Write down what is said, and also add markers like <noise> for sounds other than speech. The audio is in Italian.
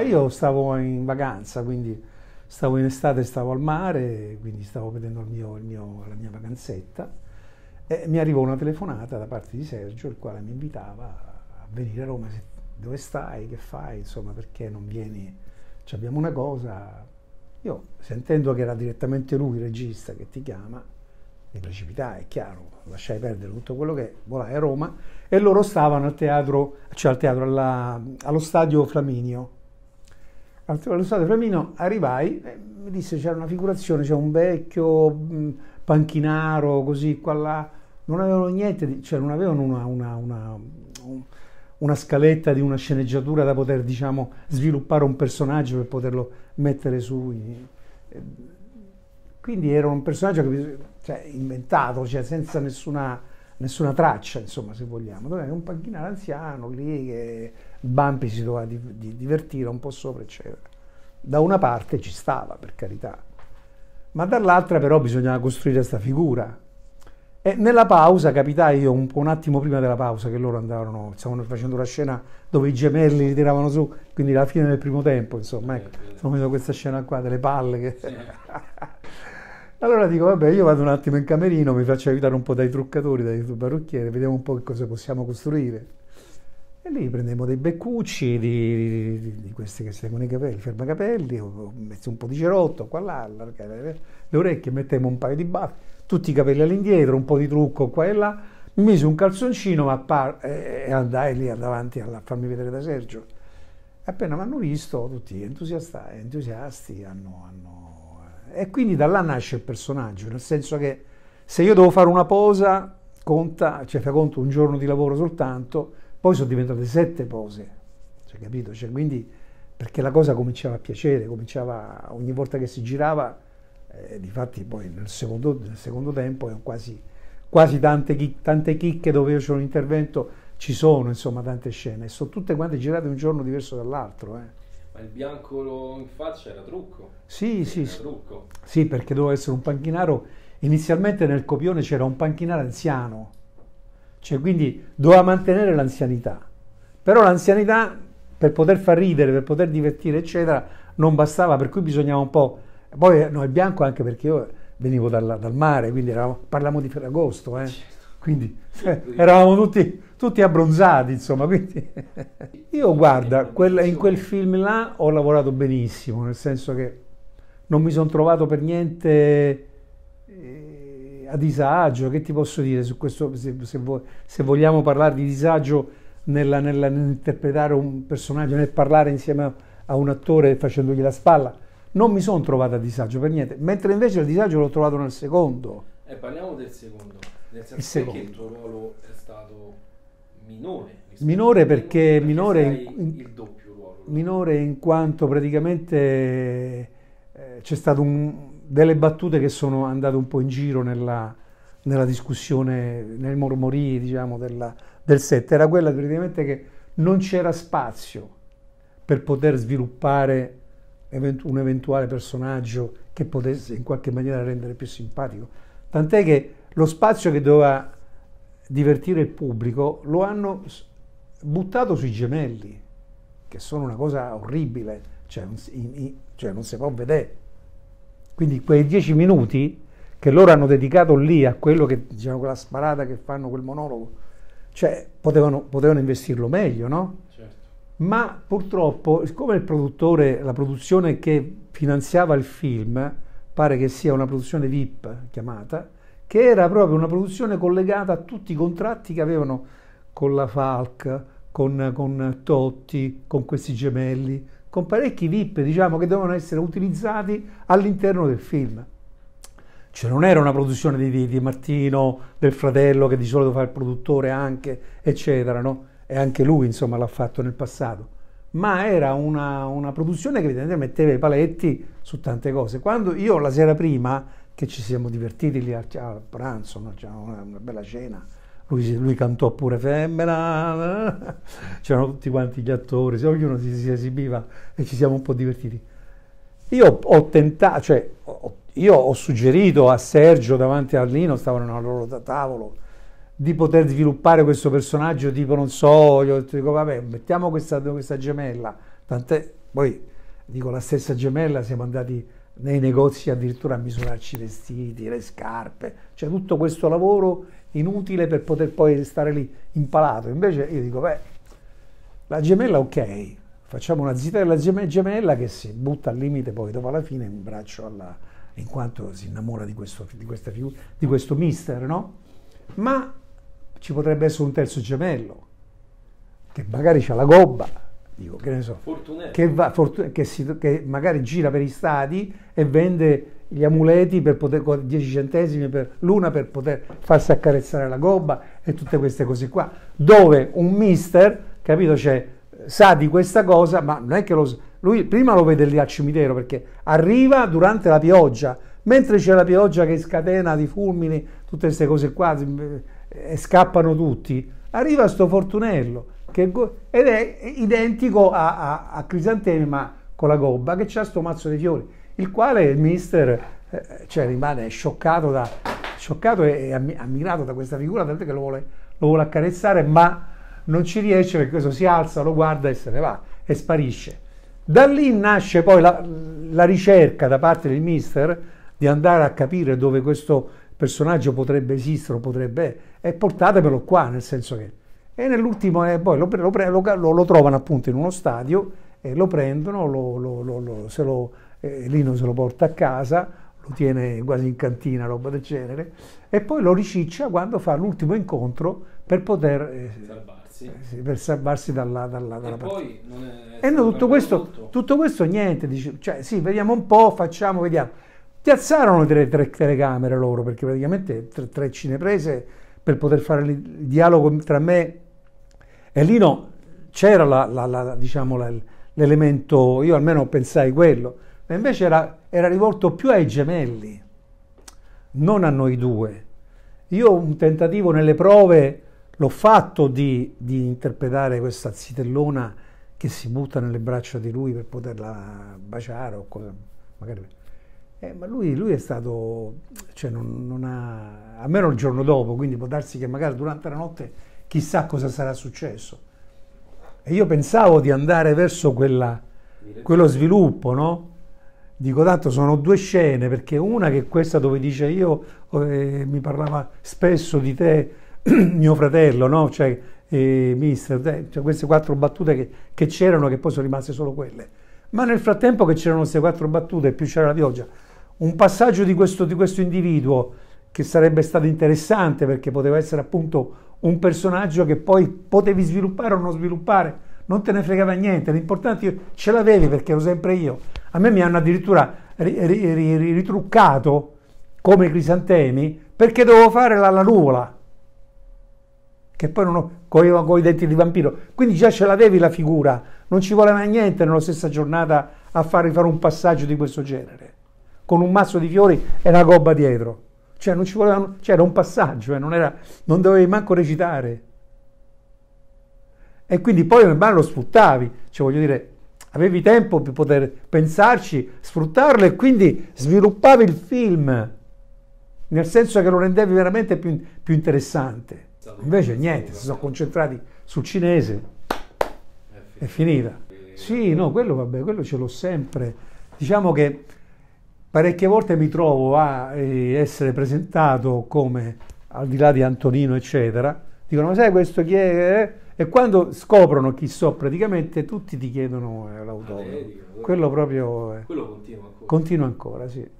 Eh, io stavo in vacanza, quindi stavo in estate, stavo al mare, quindi stavo vedendo il mio, il mio, la mia vacanzetta e mi arrivò una telefonata da parte di Sergio, il quale mi invitava a venire a Roma, dove stai, che fai, insomma perché non vieni, Ci abbiamo una cosa. Io sentendo che era direttamente lui il regista che ti chiama, mi precipitai, è chiaro, lasciai perdere tutto quello che volai a Roma e loro stavano al teatro, cioè al teatro alla, allo stadio Flaminio allo Stato Flamino arrivai, e mi disse c'era una figurazione, c'è un vecchio panchinaro così qua là, non avevano niente, di, cioè non avevano una, una, una, una, scaletta di una sceneggiatura da poter diciamo sviluppare un personaggio per poterlo mettere su. Quindi era un personaggio che, cioè, inventato, cioè, senza nessuna, nessuna, traccia, insomma, se vogliamo. Era un panchinaro anziano lì che Bampi si doveva divertire un po' sopra, eccetera da una parte ci stava, per carità, ma dall'altra però bisognava costruire questa figura. E nella pausa capitai io un, un attimo prima della pausa che loro andavano, stavano facendo la scena dove i gemelli li tiravano su, quindi la fine del primo tempo, insomma, ecco, sono venuto questa scena qua delle palle che... sì. <laughs> Allora dico, vabbè, io vado un attimo in camerino, mi faccio aiutare un po' dai truccatori, dai parrucchieri, vediamo un po' che cosa possiamo costruire. E lì prendevo dei beccucci di, di, di questi che seguono i capelli, il fermacapelli, ho messo un po' di cerotto qua là, le orecchie, mettiamo un paio di baffi, tutti i capelli all'indietro, un po' di trucco qua e là, mi misi un calzoncino ma par- e andai lì davanti a farmi vedere da Sergio. Appena mi hanno visto, tutti entusiasti, entusiasti hanno, hanno... Eh, e quindi da là nasce il personaggio, nel senso che se io devo fare una posa, conta, cioè fa conto un giorno di lavoro soltanto, poi sono diventate sette pose, cioè, capito? Cioè, quindi, perché la cosa cominciava a piacere, cominciava ogni volta che si girava, eh, difatti poi nel secondo, nel secondo tempo quasi, quasi tante, tante, chicche dove c'è un intervento, ci sono insomma tante scene, e sono tutte quante girate un giorno diverso dall'altro. Eh. Ma il bianco in faccia era trucco? Sì, sì, sì. Trucco. sì, perché doveva essere un panchinaro, inizialmente nel copione c'era un panchinaro anziano, cioè, quindi doveva mantenere l'anzianità. Però l'anzianità, per poter far ridere, per poter divertire, eccetera, non bastava, per cui bisognava un po'... Poi, eh, no, è bianco anche perché io venivo dal, dal mare, quindi eravamo, parliamo di Ferragosto, eh? Certo. quindi eh, eravamo tutti, tutti, abbronzati, insomma. Quindi. <laughs> Io guarda, quel, in quel film là ho lavorato benissimo, nel senso che non mi sono trovato per niente... Eh, a disagio, che ti posso dire su questo, se, se, vo, se vogliamo parlare di disagio nella, nella, nell'interpretare un personaggio, nel parlare insieme a, un attore facendogli la spalla, non mi sono trovato a disagio per niente, mentre invece il disagio l'ho trovato nel secondo. E eh, parliamo del secondo, nel senso il secondo. perché il tuo ruolo è stato minore. Minore perché, perché minore, in, il doppio ruolo. Minore in quanto praticamente eh, c'è stato un, delle battute che sono andate un po' in giro nella, nella discussione, nel mormorì, diciamo, della, del set, era quella praticamente che non c'era spazio per poter sviluppare un eventuale personaggio che potesse in qualche maniera rendere più simpatico. Tant'è che lo spazio che doveva divertire il pubblico lo hanno buttato sui gemelli, che sono una cosa orribile, cioè, in, in, cioè non si può vedere. Quindi quei dieci minuti che loro hanno dedicato lì a quello che, diciamo, quella sparata che fanno quel monologo, cioè potevano, potevano investirlo meglio, no? Certo. Ma purtroppo, siccome il produttore, la produzione che finanziava il film, pare che sia una produzione VIP chiamata, che era proprio una produzione collegata a tutti i contratti che avevano con la Falk, con, con Totti, con questi gemelli, con parecchi VIP diciamo, che dovevano essere utilizzati all'interno del film. Cioè non era una produzione di, di, di, Martino, del fratello che di solito fa il produttore anche, eccetera, no? E anche lui insomma l'ha fatto nel passato. Ma era una, una produzione che evidentemente metteva i paletti su tante cose. Quando io la sera prima, che ci siamo divertiti lì a, a pranzo, no? una, una bella cena, lui, lui cantò pure Femmina, <laughs> c'erano tutti quanti gli attori, ognuno si, si, esibiva e ci siamo un po' divertiti. Io ho tentato, cioè, ho, io ho suggerito a Sergio davanti a Lino, stavano al loro tavolo, di poter sviluppare questo personaggio tipo non so, io dico vabbè mettiamo questa, questa gemella, tant'è poi dico la stessa gemella siamo andati nei negozi addirittura a misurarci i vestiti, le scarpe, cioè tutto questo lavoro inutile per poter poi stare lì impalato. Invece io dico, beh, la gemella ok, facciamo una zita della gemella che si butta al limite poi dopo alla fine in braccio alla, in quanto si innamora di questo, di questa figura, di questo mister, no? Ma ci potrebbe essere un terzo gemello che magari ha la gobba, dico, che ne so, che, va, che, si, che, magari gira per i stati e vende gli amuleti per poter, 10 centesimi per l'una per poter farsi accarezzare la gobba e tutte queste cose qua, dove un mister, capito, cioè, sa di questa cosa, ma non è che lo... Lui prima lo vede lì al cimitero perché arriva durante la pioggia, mentre c'è la pioggia che scatena di fulmini, tutte queste cose qua, eh, e scappano tutti, Arriva sto fortunello che, ed è identico a, a, a, Crisantemi ma con la gobba che c'ha sto mazzo di fiori, il quale il mister eh, cioè, rimane scioccato, da, scioccato e ammirato da questa figura, tanto che lo vuole, lo vuole accarezzare ma non ci riesce perché questo si alza, lo guarda e se ne va e sparisce. Da lì nasce poi la, la ricerca da parte del mister di andare a capire dove questo personaggio potrebbe esistere, potrebbe, e portatemelo qua, nel senso che... E nell'ultimo, eh, poi lo, lo, lo, lo, trovano appunto in uno stadio e lo prendono, se lo, eh, Lino se lo porta a casa, lo tiene quasi in cantina, roba del genere, e poi lo riciccia quando fa l'ultimo incontro per poter... Eh, salvarsi. per salvarsi dalla, eh, dalla, dalla e poi non è, e no, tutto, questo, tutto questo niente, dice, cioè sì, vediamo un po', facciamo, vediamo piazzarono tre, tre telecamere loro, perché praticamente tre, tre cineprese per poter fare il dialogo tra me e Lino c'era la, la, la, diciamo, l'elemento, io almeno pensai quello, ma invece era, era, rivolto più ai gemelli, non a noi due. Io un tentativo nelle prove l'ho fatto di, di interpretare questa zitellona che si butta nelle braccia di lui per poterla baciare o cosa, magari eh, ma lui, lui, è stato, cioè non, non ha, almeno il giorno dopo, quindi può darsi che magari durante la notte chissà cosa sarà successo. E io pensavo di andare verso quella, quello sviluppo, no? Dico, tanto sono due scene, perché una che è questa dove dice io, eh, mi parlava spesso di te, <clears throat> mio fratello, no? Cioè, eh, mister, te, cioè queste quattro battute che, che c'erano, che poi sono rimaste solo quelle. Ma nel frattempo che c'erano queste quattro battute, più c'era la pioggia, un passaggio di questo, di questo individuo che sarebbe stato interessante perché poteva essere appunto un personaggio che poi potevi sviluppare o non sviluppare, non te ne fregava niente, l'importante ce l'avevi perché ero sempre io. A me mi hanno addirittura ri, ri, ri, ritruccato come i crisantemi perché dovevo fare la, la nuvola, che poi non ho coglieva con i denti di vampiro. Quindi già ce l'avevi la figura, non ci voleva niente nella stessa giornata a farvi fare un passaggio di questo genere con un mazzo di fiori e una gobba dietro. Cioè non ci volevano, c'era cioè, un passaggio, eh, non, era, non dovevi manco recitare. E quindi poi nel mano lo sfruttavi, cioè voglio dire, avevi tempo per poter pensarci, sfruttarlo e quindi sviluppavi il film, nel senso che lo rendevi veramente più, più interessante. Invece niente, si sono concentrati sul cinese, è finita. Sì, no, quello vabbè, quello ce l'ho sempre. Diciamo che parecchie volte mi trovo a eh, essere presentato come, al di là di Antonino, eccetera, dicono, ma sai questo chi è? Eh? E quando scoprono chi so, praticamente tutti ti chiedono eh, l'autore. Ah, quello proprio... Quello continua ancora. Continua ancora, sì.